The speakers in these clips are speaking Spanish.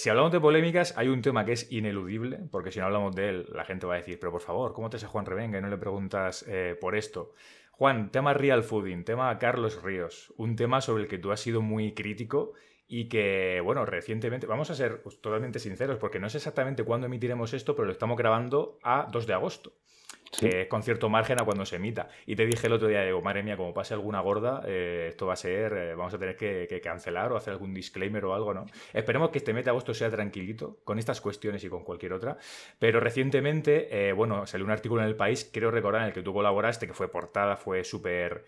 Si hablamos de polémicas, hay un tema que es ineludible, porque si no hablamos de él, la gente va a decir, pero por favor, ¿cómo te hace Juan Revenga y no le preguntas eh, por esto? Juan, tema Real Fooding, tema Carlos Ríos, un tema sobre el que tú has sido muy crítico y que, bueno, recientemente, vamos a ser totalmente sinceros, porque no sé exactamente cuándo emitiremos esto, pero lo estamos grabando a 2 de agosto que es con cierto margen a cuando se emita. Y te dije el otro día, digo, madre mía, como pase alguna gorda, eh, esto va a ser, eh, vamos a tener que, cancelar o hacer algún disclaimer o algo, ¿no? Esperemos que este mes de agosto sea tranquilito con estas cuestiones y con cualquier otra. Pero recientemente, eh, bueno, salió un artículo en el país, creo recordar, en el que tú colaboraste, que fue portada, fue súper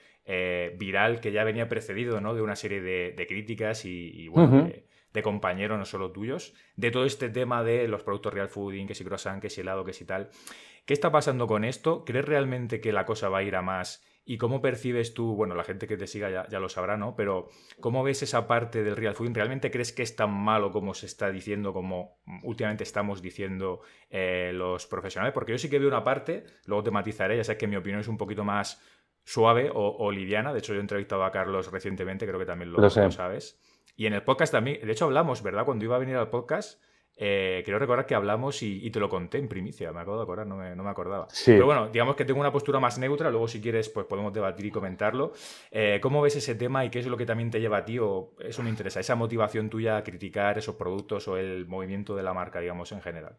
viral, que ya venía precedido, ¿no? De una serie de, críticas y, bueno. de, compañeros, no solo tuyos, de todo este tema de los productos real fooding, que si croissant, que si helado, que si tal. ¿Qué está pasando con esto? ¿Crees realmente que la cosa va a ir a más? ¿Y cómo percibes tú, bueno, la gente que te siga ya, lo sabrá, ¿no? Pero ¿cómo ves esa parte del real fooding? ¿Realmente crees que es tan malo como se está diciendo, como últimamente estamos diciendo eh, los profesionales? Porque yo sí que veo una parte, luego te matizaré, ya sabes que mi opinión es un poquito más suave o, liviana. De hecho, yo he entrevistado a Carlos recientemente, creo que también lo, lo sabes. Y en el podcast también, de hecho hablamos, ¿verdad? Cuando iba a venir al podcast quiero eh, recordar que hablamos y, te lo conté en primicia, me acuerdo de acordar, no me, acordaba. Pero bueno, digamos que tengo una postura más neutra, luego si quieres pues podemos debatir y comentarlo. Eh, ¿Cómo ves ese tema y qué es lo que también te lleva a ti o eso me interesa, esa motivación tuya a criticar esos productos o el movimiento de la marca, digamos, en general?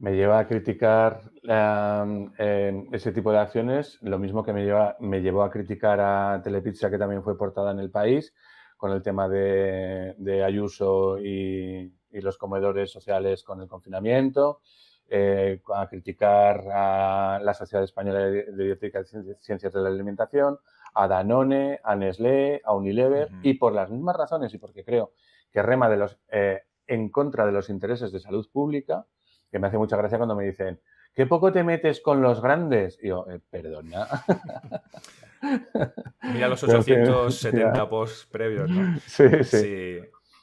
Me lleva a criticar em, ese tipo de acciones, lo mismo que me, lleva, me llevó a criticar a Telepizza, que también fue portada en el país, con el tema de Ayuso y, y los comedores sociales con el confinamiento, eh, a criticar a la Sociedad Española de Dietética y Ciencias de la Alimentación, a Danone, a Nestlé, a Unilever, y por las mismas razones y porque creo que rema de los, eh, en contra de los intereses de salud pública, que me hace mucha gracia cuando me dicen, qué poco te metes con los grandes. Y yo, eh, perdona. Mira los 870 posts previos, ¿no? sí. sí.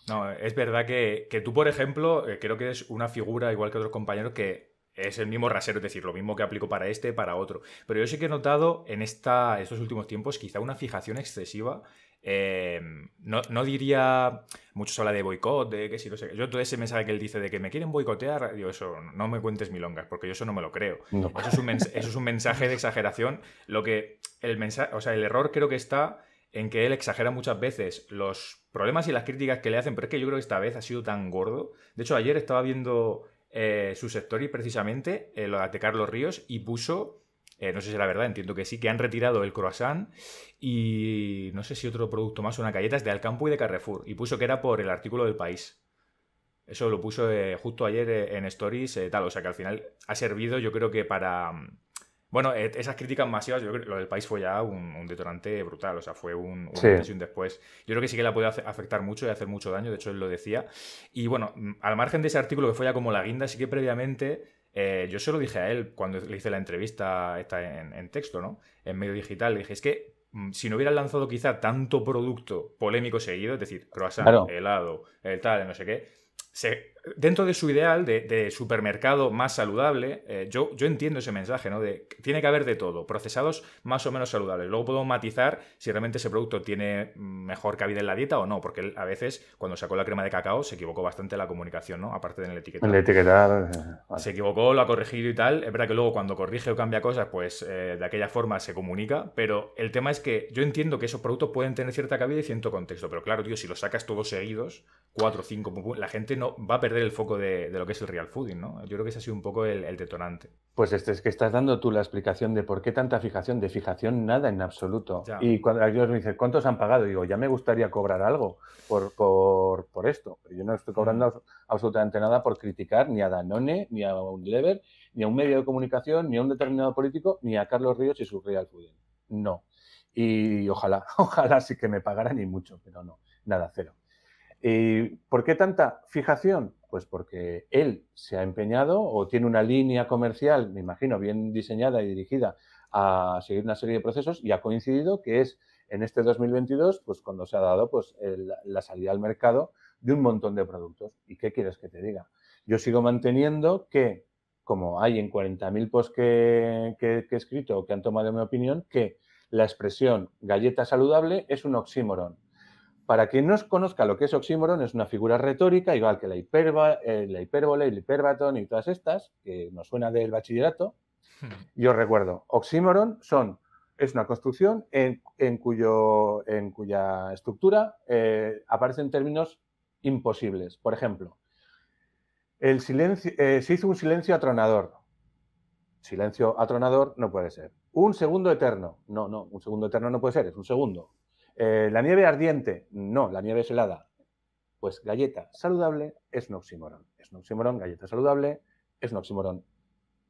No, es verdad que, tú, por ejemplo, eh, creo que eres una figura, igual que otros compañeros, que es el mismo rasero, es decir, lo mismo que aplico para este, para otro. Pero yo sí que he notado en esta, estos últimos tiempos quizá una fijación excesiva. Eh, no, diría, muchos habla de boicot, de que si no sé. Yo todo ese mensaje que él dice de que me quieren boicotear, digo, eso no me cuentes milongas, porque yo eso no me lo creo. Eso, es un eso es un mensaje de exageración. Lo que el mensaje, o sea, el error creo que está en que él exagera muchas veces los problemas y las críticas que le hacen, pero es que yo creo que esta vez ha sido tan gordo. De hecho, ayer estaba viendo eh, sus su sector y precisamente, el eh, de Carlos Ríos, y puso, eh, no sé si la verdad, entiendo que sí, que han retirado el croissant y no sé si otro producto más, una es de Alcampo y de Carrefour, y puso que era por el artículo del país. Eso lo puso justo ayer en Stories, tal, o sea que al final ha servido, yo creo que para... Mm, bueno, e, esas críticas masivas, yo creo que lo del país fue ya un, detonante brutal, o sea, fue un, un después. Yo creo que sí que la puede afectar mucho y hacer mucho daño, de hecho él lo decía. Y bueno, mm, al margen de ese artículo que fue ya como la guinda, sí que previamente eh, yo se lo dije a él cuando le hice la entrevista esta en, texto, ¿no? En medio digital, le dije, es que mm, si no hubieran lanzado quizá tanto producto polémico seguido, es decir, croissant, helado, el eh, tal, no sé qué, se, dentro de su ideal de, supermercado más saludable, eh, yo, yo, entiendo ese mensaje, ¿no? De tiene que haber de todo, procesados más o menos saludables. Luego puedo matizar si realmente ese producto tiene mejor cabida en la dieta o no, porque a veces cuando sacó la crema de cacao se equivocó bastante la comunicación, ¿no? Aparte de en el etiquetado. El etiquetado. Eh, se equivocó, lo ha corregido y tal. Es verdad que luego cuando corrige o cambia cosas, pues eh, de aquella forma se comunica, pero el tema es que yo entiendo que esos productos pueden tener cierta cabida y cierto contexto, pero claro, tío, si los sacas todos seguidos, cuatro o cinco, la gente no va a perder el foco de, lo que es el real fooding, ¿no? Yo creo que ese ha sido un poco el, detonante. Pues este es que estás dando tú la explicación de por qué tanta fijación, de fijación nada en absoluto. Y cuando ellos me dice, ¿cuántos han pagado? Digo, ya me gustaría cobrar algo por, esto. yo no estoy cobrando mm. absolutamente nada por criticar ni a Danone, ni a Unilever ni a un medio de comunicación, ni a un determinado político, ni a Carlos Ríos y su real fooding. No. Y ojalá, ojalá sí que me pagaran y mucho, pero no, nada, cero. ¿Y ¿Por qué tanta fijación? Pues porque él se ha empeñado o tiene una línea comercial, me imagino, bien diseñada y dirigida a seguir una serie de procesos y ha coincidido que es en este 2022 pues cuando se ha dado pues la salida al mercado de un montón de productos. ¿Y qué quieres que te diga? Yo sigo manteniendo que, como hay en 40.000 posts que, que he escrito o que han tomado mi opinión, que la expresión galleta saludable es un oxímoron. Para quien no conozca lo que es oxímoron, es una figura retórica, igual que la, eh, la hipérbole, el hiperbatón y todas estas, que nos suena del bachillerato. Hmm. Yo recuerdo, oxímoron son, es una construcción en, cuyo, en cuya estructura eh, aparecen términos imposibles. Por ejemplo, el silencio, eh, se hizo un silencio atronador. Silencio atronador no puede ser. Un segundo eterno. No, no, un segundo eterno no puede ser, es un segundo. Eh, ¿La nieve ardiente? No, la nieve es helada. Pues galleta saludable es un oxímoron. Es un galleta saludable, es un oxímoron.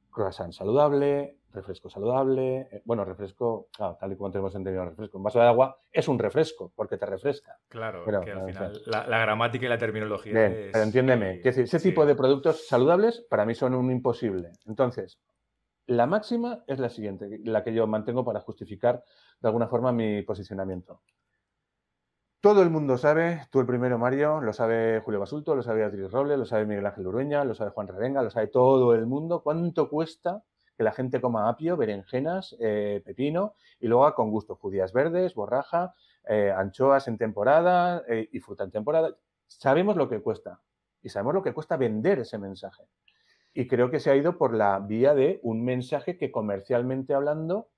Croissant saludable, refresco saludable. Eh, bueno, refresco, tal y como tenemos entendido refresco. Un vaso de agua es un refresco porque te refresca. Claro, que al eh, final la, gramática y la terminología. es... Pero entiéndeme, que ese tipo de productos saludables para mí son un imposible. Entonces, la máxima es la siguiente, la que yo mantengo para justificar de alguna forma mi posicionamiento. Todo el mundo sabe, tú el primero Mario, lo sabe Julio Basulto, lo sabe Adri Robles, lo sabe Miguel Ángel Urueña, lo sabe Juan Revenga, lo sabe todo el mundo, cuánto cuesta que la gente coma apio, berenjenas, eh, pepino y luego con gusto judías verdes, borraja, eh, anchoas en temporada eh, y fruta en temporada. Sabemos lo que cuesta y sabemos lo que cuesta vender ese mensaje. Y creo que se ha ido por la vía de un mensaje que comercialmente hablando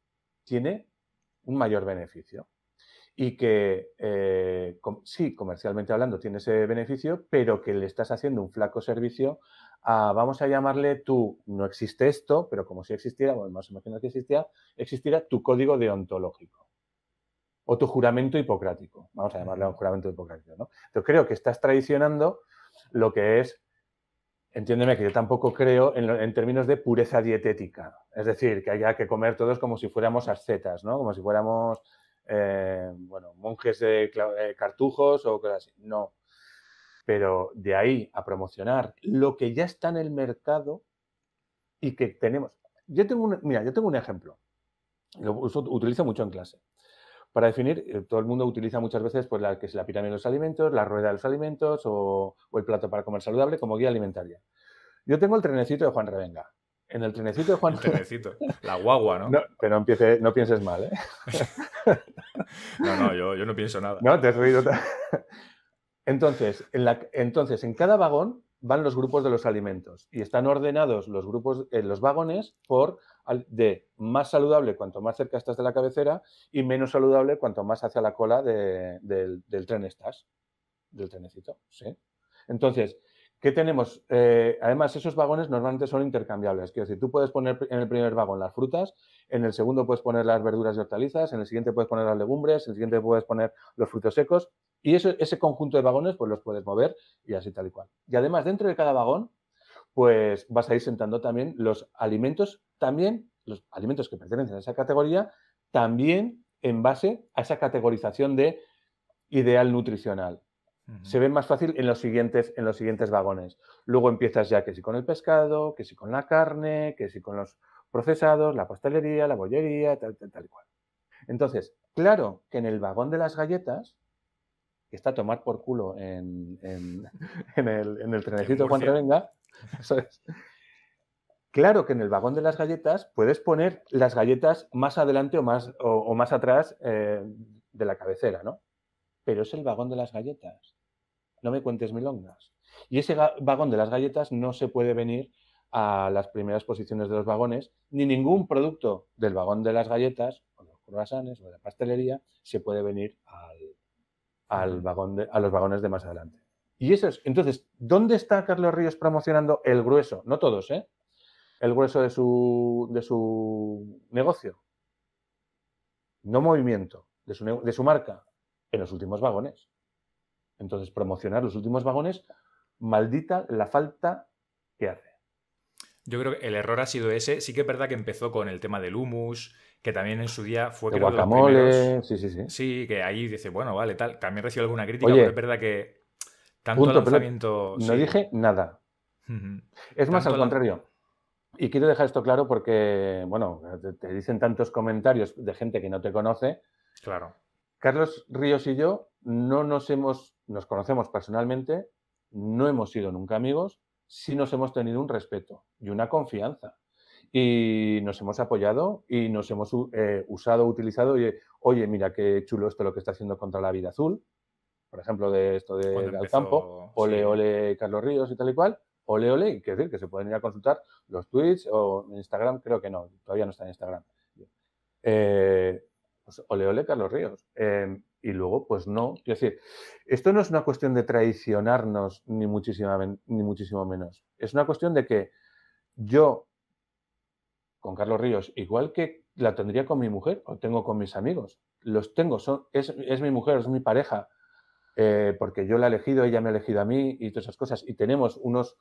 tiene un mayor beneficio. Y que eh, sí, comercialmente hablando tiene ese beneficio, pero que le estás haciendo un flaco servicio a, vamos a llamarle tú, no existe esto, pero como si existiera, bueno, más o que existía, existiera tu código deontológico o tu juramento hipocrático. Vamos a llamarle un juramento hipocrático, ¿no? Entonces creo que estás traicionando lo que es entiéndeme que yo tampoco creo en, términos de pureza dietética. Es decir, que haya que comer todos como si fuéramos ascetas, ¿no? Como si fuéramos, eh, bueno, monjes de eh, cartujos o cosas así. No. Pero de ahí a promocionar lo que ya está en el mercado y que tenemos. Yo tengo un, mira, yo tengo un ejemplo. Lo utilizo mucho en clase para definir, eh, todo el mundo utiliza muchas veces pues, la, que es la pirámide de los alimentos, la rueda de los alimentos o, el plato para comer saludable como guía alimentaria. Yo tengo el trenecito de Juan Revenga. En el trenecito de Juan el trenecito. La guagua, ¿no? ¿no? pero no pienses mal, ¿eh? no, no, yo, no pienso nada. No, te has reído. Entonces en, entonces, en cada vagón van los grupos de los alimentos y están ordenados los grupos, eh, los vagones por de más saludable cuanto más cerca estás de la cabecera y menos saludable cuanto más hacia la cola del, tren estás, del trenecito. ¿sí? Entonces, ¿qué tenemos? Eh, además, esos vagones normalmente son intercambiables. es decir, tú puedes poner en el primer vagón las frutas, en el segundo puedes poner las verduras y hortalizas, en el siguiente puedes poner las legumbres, en el siguiente puedes poner los frutos secos. Y ese conjunto de vagones, pues los puedes mover y así tal y cual. Y además, dentro de cada vagón, pues vas a ir sentando también los alimentos también los alimentos que pertenecen a esa categoría, también en base a esa categorización de ideal nutricional. Se ven más fácil en los, siguientes, en los siguientes vagones. Luego empiezas ya que si con el pescado, que si con la carne, que si con los procesados, la pastelería, la bollería, tal, tal, cual. Entonces, claro que en el vagón de las galletas, que está a tomar por culo en, el, en el trenecito cuando venga, eso es, Claro que en el vagón de las galletas puedes poner las galletas más adelante o más, o, más atrás eh, de la cabecera, ¿no? Pero es el vagón de las galletas. No me cuentes milongas. Y ese vagón de las galletas no se puede venir a las primeras posiciones de los vagones, ni ningún producto del vagón de las galletas o los croissants o la pastelería se puede venir al, vagón a los vagones de más adelante. Y eso es, entonces, ¿dónde está Carlos Ríos promocionando el grueso? No todos, ¿eh? el grueso de su, de su negocio, no movimiento, de su, marca, en los últimos vagones. Entonces, promocionar los últimos vagones, maldita la falta que hace. Yo creo que el error ha sido ese. Sí que es verdad que empezó con el tema del humus, que también en su día fue el guacamole, los primeros... sí, sí, sí. Sí, que ahí dice, bueno, vale, tal. También recibió alguna crítica, pero es verdad que tanto lanzamiento. No dije nada. Es más, al contrario. Y quiero dejar esto claro porque, bueno, te dicen tantos comentarios de gente que no te conoce. Claro. Carlos Ríos y yo no nos hemos, nos conocemos personalmente, no hemos sido nunca amigos, sí nos hemos tenido un respeto y una confianza. Y nos hemos apoyado y nos hemos eh, usado, utilizado. Y, Oye, mira qué chulo esto lo que está haciendo contra la vida azul, por ejemplo, de esto de, ole, ole Carlos Ríos y tal y cual ole ole, decir que se pueden ir a consultar los tweets o Instagram, creo que no, todavía no está en Instagram. Eh, pues ole ole Carlos Ríos. Em, y luego, pues no, quiero decir, esto no es una cuestión de traicionarnos ni, ni muchísimo menos, es una cuestión de que yo con Carlos Ríos, igual que la tendría con mi mujer o tengo con mis amigos. Los tengo, es, es mi mujer, es mi pareja, eh, porque yo la he elegido, ella me ha elegido a mí y todas esas cosas. Y tenemos unos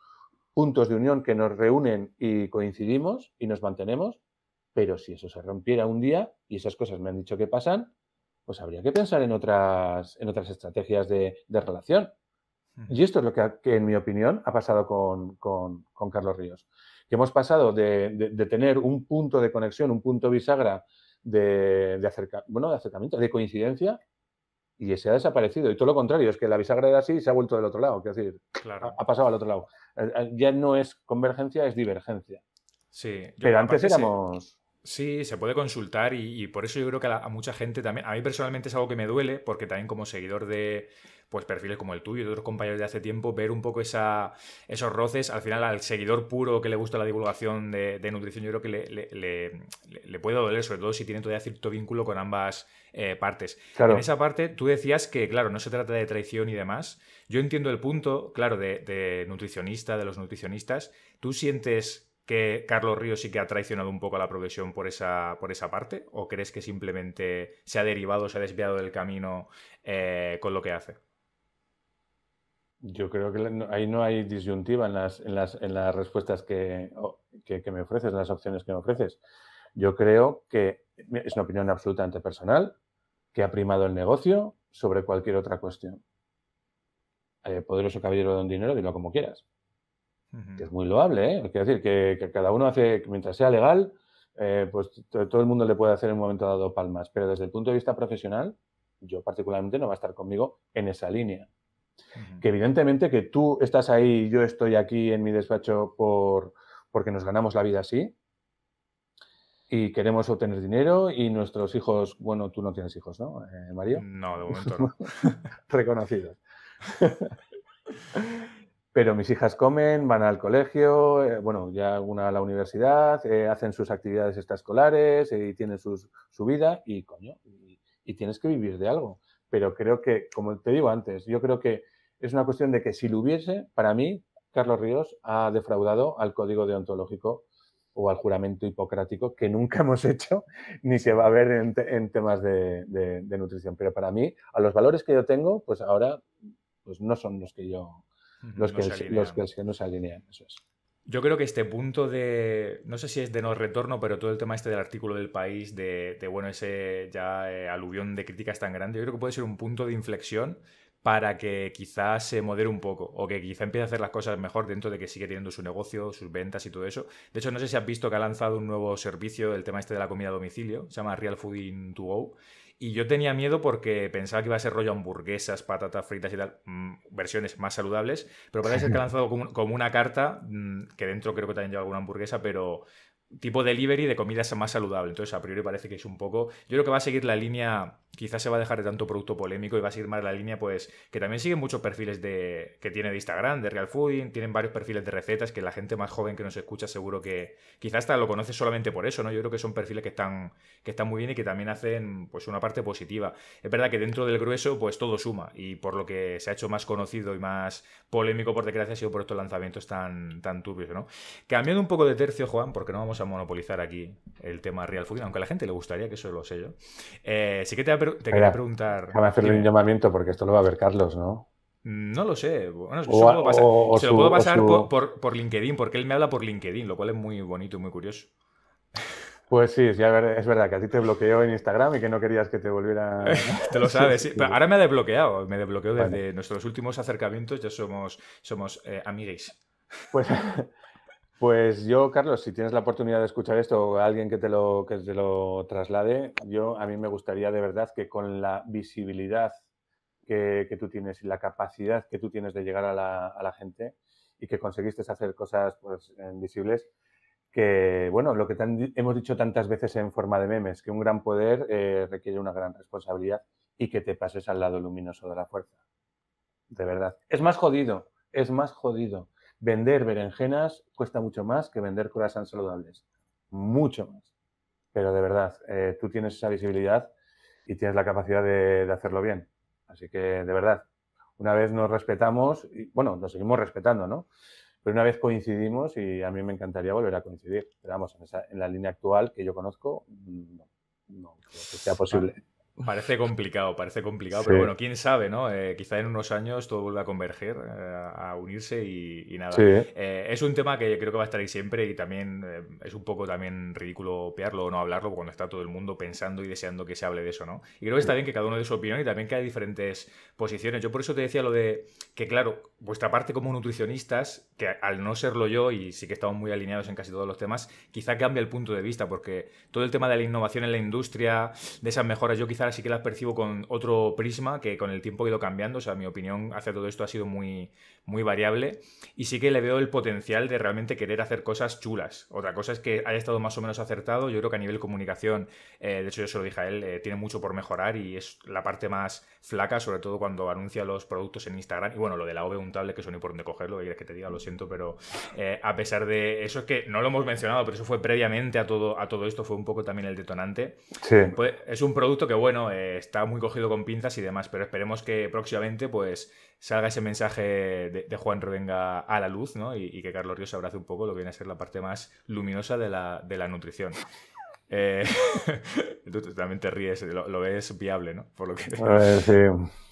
puntos de unión que nos reúnen y coincidimos y nos mantenemos, pero si eso se rompiera un día y esas cosas me han dicho que pasan, pues habría que pensar en otras, en otras estrategias de, relación. Y esto es lo que, en mi opinión, ha pasado con, con, Carlos Ríos. Que hemos pasado de, de, tener un punto de conexión, un punto bisagra de, bueno, de acercamiento, de coincidencia, y se ha desaparecido. Y todo lo contrario, es que la bisagra era así y se ha vuelto del otro lado. Quiero decir, ha, pasado al otro lado. Eh, eh, ya no es convergencia, es divergencia. Sí. Pero antes éramos. Sí, se puede consultar y, por eso yo creo que a, mucha gente también, a mí personalmente es algo que me duele porque también como seguidor de pues perfiles como el tuyo y de otros compañeros de hace tiempo, ver un poco esa, esos roces, al final al seguidor puro que le gusta la divulgación de, nutrición, yo creo que le, puede doler, sobre todo si tiene todavía cierto vínculo con ambas eh, partes. En esa parte tú decías que, claro, no se trata de traición y demás. Yo entiendo el punto, claro, de, de nutricionista, de los nutricionistas. Tú sientes que Carlos Ríos sí que ha traicionado un poco a la progresión por esa, por esa parte? ¿O crees que simplemente se ha derivado, se ha desviado del camino eh, con lo que hace? Yo creo que ahí no hay disyuntiva en las, en las, respuestas que, me ofreces, en las opciones que me ofreces. Yo creo que es una opinión absolutamente personal, que ha primado el negocio sobre cualquier otra cuestión. Eh, poderoso caballero de un dinero, dilo como quieras que es muy loable. ¿eh? Quiero decir, que, cada uno hace, mientras sea legal, eh, pues todo el mundo le puede hacer en un momento dado palmas, pero desde el punto de vista profesional, yo particularmente no va a estar conmigo en esa línea. Que evidentemente que tú estás ahí, y yo estoy aquí en mi despacho porque nos ganamos la vida así, y queremos obtener dinero y nuestros hijos, bueno, tú no tienes hijos, ¿no, eh, Mario? No, de momento no. Reconocidos. Pero mis hijas comen, van al colegio, eh, bueno, ya una a la universidad, eh, hacen sus actividades extraescolares eh, y tienen su vida y coño, y, tienes que vivir de algo. Pero creo que, como te digo antes, yo creo que es una cuestión de que si lo hubiese, para mí, Carlos Ríos ha defraudado al código deontológico o al juramento hipocrático que nunca hemos hecho ni se va a ver en, temas de, de nutrición. Pero para mí, a los valores que yo tengo, pues ahora pues no son los que yo los, que, no se alinean. Yo creo que este punto de, no sé si es de no retorno, pero todo el tema este del artículo del país, de, bueno, ese ya eh, aluvión de críticas tan grande, yo creo que puede ser un punto de inflexión para que quizás se modere un poco o que quizá empiece a hacer las cosas mejor dentro de que sigue teniendo su negocio, sus ventas y todo eso. De hecho, no sé si has visto que ha lanzado un nuevo servicio, el tema este de la comida a domicilio, se llama Real Fooding to Go, y yo tenía miedo porque pensaba que iba a ser rollo hamburguesas, patatas fritas y tal, mm, versiones más saludables, pero parece que ha lanzado como, una carta, mm, que dentro creo que también lleva alguna hamburguesa, pero tipo delivery de comida más saludable. Entonces, a priori parece que es un poco. Yo creo que va a seguir la línea. Quizás se va a dejar de tanto producto polémico y va a seguir más la línea, pues, que también siguen muchos perfiles de que tiene de Instagram, de Real Fooding, tienen varios perfiles de recetas que la gente más joven que nos escucha seguro que quizás hasta lo conoce solamente por eso, ¿no? Yo creo que son perfiles que están, que están muy bien y que también hacen, pues, una parte positiva. Es verdad que dentro del grueso, pues, todo suma y por lo que se ha hecho más conocido y más polémico, por desgracia, ha sido por estos lanzamientos tan, tan turbios, ¿no? Cambiando un poco de tercio, Juan, porque no vamos a monopolizar aquí el tema Real Food, aunque a la gente le gustaría, que eso lo sé yo. Eh, sí que te, quería preguntar. a hacerle un llamamiento porque esto lo va a ver Carlos, ¿no? Mm, no lo sé. se, lo, puedo pasar, por, LinkedIn, porque él me habla por LinkedIn, lo cual es muy bonito y muy curioso. Pues sí, es verdad que a ti te bloqueó en Instagram y que no querías que te volviera. te lo sabes, sí. Pero ahora me ha desbloqueado, me desbloqueó desde nuestros últimos acercamientos, ya somos, somos eh, amigues. Pues, Pues yo, Carlos, si tienes la oportunidad de escuchar esto o alguien que te, lo, que lo traslade, yo a mí me gustaría de verdad que con la visibilidad que, tú tienes y la capacidad que tú tienes de llegar a la, gente y que conseguiste hacer cosas pues, visibles, que, bueno, lo que hemos dicho tantas veces en forma de memes, que un gran poder eh, requiere una gran responsabilidad y que te pases al lado luminoso de la fuerza. De verdad. Es más jodido, es más jodido Vender berenjenas cuesta mucho más que vender croissants saludables. Mucho más. Pero de verdad, eh, tú tienes esa visibilidad y tienes la capacidad de, hacerlo bien. Así que, de verdad, una vez nos respetamos, y, bueno, nos seguimos respetando, ¿no? Pero una vez coincidimos y a mí me encantaría volver a coincidir. Pero vamos, en, la línea actual que yo conozco, no, creo que sea posible. Parece complicado, parece complicado, pero bueno, quién sabe, ¿no? Eh, quizá en unos años todo vuelva a converger, eh, a unirse y, nada. Eh, es un tema que yo creo que va a estar ahí siempre y también es un poco también ridículo pearlo o no hablarlo cuando está todo el mundo pensando y deseando que se hable de eso, ¿no? Y creo que está mm. bien que cada uno dé su opinión y también que hay diferentes posiciones. Yo por eso te decía lo de que, claro, vuestra parte como nutricionistas, que al no serlo yo y sí que estamos muy alineados en casi todos los temas, quizá cambie el punto de vista, porque todo el tema de la innovación en la industria, de esas mejoras, yo quizá sí que las percibo con otro prisma que con el tiempo ha ido cambiando. O sea, mi opinión hacia todo esto ha sido muy, muy variable. Y sí que le veo el potencial de realmente querer hacer cosas chulas. Otra cosa es que haya estado más o menos acertado. Yo creo que a nivel comunicación, eh, de hecho yo se lo dije a él, eh, tiene mucho por mejorar y es la parte más flaca, sobre todo cuando anuncia los productos en Instagram. Y bueno, lo de la OV untable, que son ni por dónde cogerlo, y que te diga, lo siento, pero eh, a pesar de eso es que no lo hemos mencionado, pero eso fue previamente a todo, a todo esto, fue un poco también el detonante. Sí. Pues, es un producto que, bueno, eh, está muy cogido con pinzas y demás, pero esperemos que próximamente pues salga ese mensaje de, Juan Revenga a la luz, ¿no? Y, que Carlos Ríos abrace un poco lo que viene a ser la parte más luminosa de la, de la nutrición. Eh, tú también te ríes, lo, ves viable, ¿no? Por lo que... Eh,